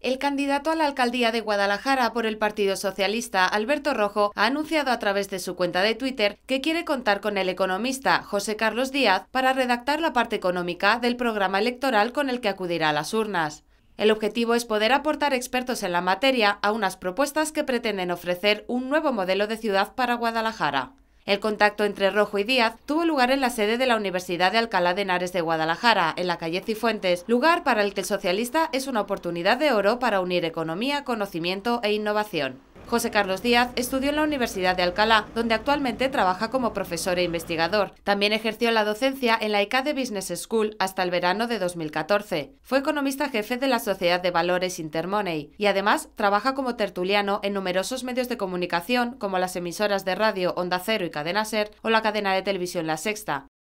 El candidato a la alcaldía de Guadalajara por el Partido Socialista, Alberto Rojo, ha anunciado a través de su cuenta de Twitter que quiere contar con el economista José Carlos Díaz para redactar la parte económica del programa electoral con el que acudirá a las urnas. El objetivo es poder aportar expertos en la materia a unas propuestas que pretenden ofrecer un nuevo modelo de ciudad para Guadalajara. El contacto entre Rojo y Díaz tuvo lugar en la sede de la Universidad de Alcalá de Henares de Guadalajara, en la calle Cifuentes, lugar para el que el socialista es una oportunidad de oro para unir economía, conocimiento e innovación. José Carlos Díaz estudió en la Universidad de Alcalá, donde actualmente trabaja como profesor e investigador. También ejerció la docencia en la ICADE Business School hasta el verano de 2014. Fue economista jefe de la Sociedad de Valores Intermoney y además trabaja como tertuliano en numerosos medios de comunicación como las emisoras de radio Onda Cero y Cadena Ser o la cadena de televisión La Sexta.